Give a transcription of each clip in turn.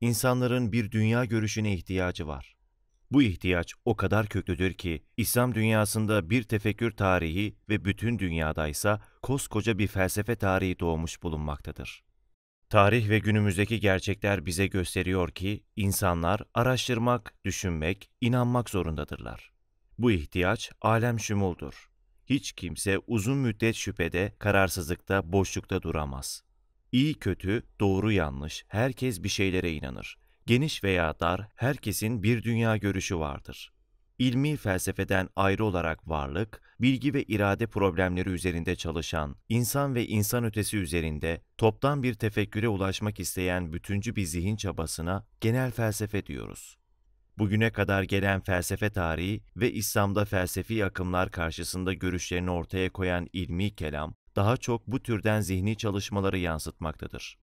insanların bir dünya görüşüne ihtiyacı var. Bu ihtiyaç o kadar köklüdür ki İslam dünyasında bir tefekkür tarihi ve bütün dünyada ise koskoca bir felsefe tarihi doğmuş bulunmaktadır. Tarih ve günümüzdeki gerçekler bize gösteriyor ki insanlar araştırmak, düşünmek, inanmak zorundadırlar. Bu ihtiyaç alem şumuldur. Hiç kimse uzun müddet şüphede, kararsızlıkta, boşlukta duramaz. İyi kötü, doğru yanlış, herkes bir şeylere inanır. Geniş veya dar, herkesin bir dünya görüşü vardır. İlmi felsefeden ayrı olarak varlık, bilgi ve irade problemleri üzerinde çalışan, insan ve insan ötesi üzerinde toptan bir tefekküre ulaşmak isteyen bütüncü bir zihin çabasına genel felsefe diyoruz. Bugüne kadar gelen felsefe tarihi ve İslam'da felsefi akımlar karşısında görüşlerini ortaya koyan ilmi kelam, daha çok bu türden zihni çalışmaları yansıtmaktadır.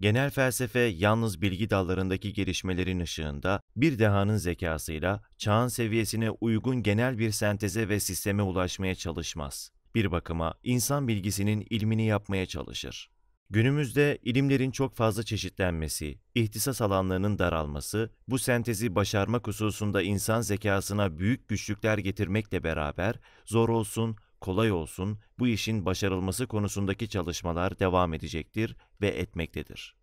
Genel felsefe yalnız bilgi dallarındaki gelişmelerin ışığında bir dehanın zekasıyla çağın seviyesine uygun genel bir senteze ve sisteme ulaşmaya çalışmaz. Bir bakıma insan bilgisinin ilmini yapmaya çalışır. Günümüzde ilimlerin çok fazla çeşitlenmesi, ihtisas alanlarının daralması, bu sentezi başarmak hususunda insan zekasına büyük güçlükler getirmekle beraber zor olsun, kolay olsun, bu işin başarılması konusundaki çalışmalar devam edecektir ve etmektedir.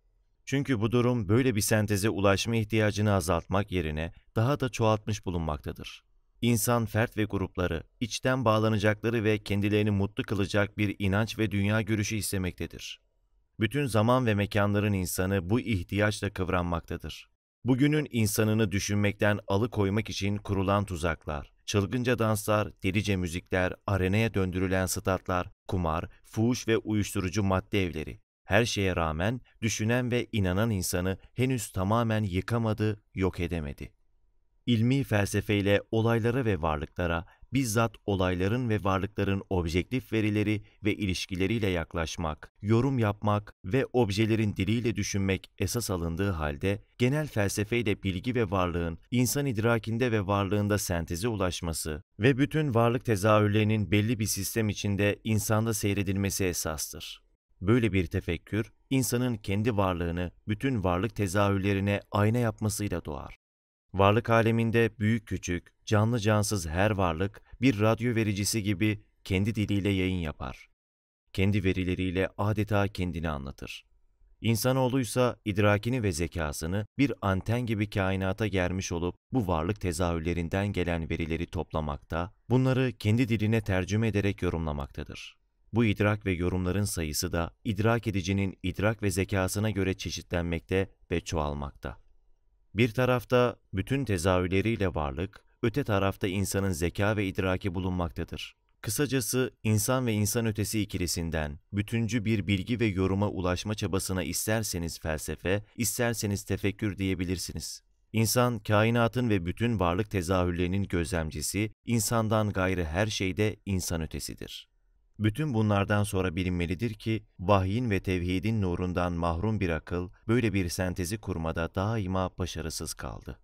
Çünkü bu durum böyle bir senteze ulaşma ihtiyacını azaltmak yerine daha da çoğaltmış bulunmaktadır. İnsan fert ve grupları içten bağlanacakları ve kendilerini mutlu kılacak bir inanç ve dünya görüşü istemektedir. Bütün zaman ve mekanların insanı bu ihtiyaçla kıvranmaktadır. Bugünün insanını düşünmekten alıkoymak için kurulan tuzaklar, Çılgınca danslar, delice müzikler, arenaya döndürülen statlar, kumar, fuhuş ve uyuşturucu madde evleri. Her şeye rağmen düşünen ve inanan insanı henüz tamamen yıkamadı, yok edemedi. İlmi felsefeyle olaylara ve varlıklara, bizzat olayların ve varlıkların objektif verileri ve ilişkileriyle yaklaşmak, yorum yapmak ve objelerin diliyle düşünmek esas alındığı halde genel felsefeyle bilgi ve varlığın insan idrakinde ve varlığında senteze ulaşması ve bütün varlık tezahürlerinin belli bir sistem içinde insanda seyredilmesi esastır. Böyle bir tefekkür, insanın kendi varlığını bütün varlık tezahürlerine ayna yapmasıyla doğar. Varlık aleminde büyük küçük, canlı cansız her varlık bir radyo vericisi gibi kendi diliyle yayın yapar. Kendi verileriyle adeta kendini anlatır. İnsanoğluysa idrakini ve zekasını bir anten gibi kainata germiş olup bu varlık tezahürlerinden gelen verileri toplamakta, bunları kendi diline tercüme ederek yorumlamaktadır. Bu idrak ve yorumların sayısı da idrak edicinin idrak ve zekasına göre çeşitlenmekte ve çoğalmakta. Bir tarafta bütün tezahürleriyle varlık, öte tarafta insanın zeka ve idraki bulunmaktadır. Kısacası insan ve insan ötesi ikilisinden bütüncü bir bilgi ve yoruma ulaşma çabasına isterseniz felsefe, isterseniz tefekkür diyebilirsiniz. İnsan, kainatın ve bütün varlık tezahürlerinin gözlemcisi, insandan gayrı her şeyde insan ötesidir. Bütün bunlardan sonra bilinmelidir ki vahyin ve tevhidin nurundan mahrum bir akıl böyle bir sentezi kurmada daima başarısız kaldı.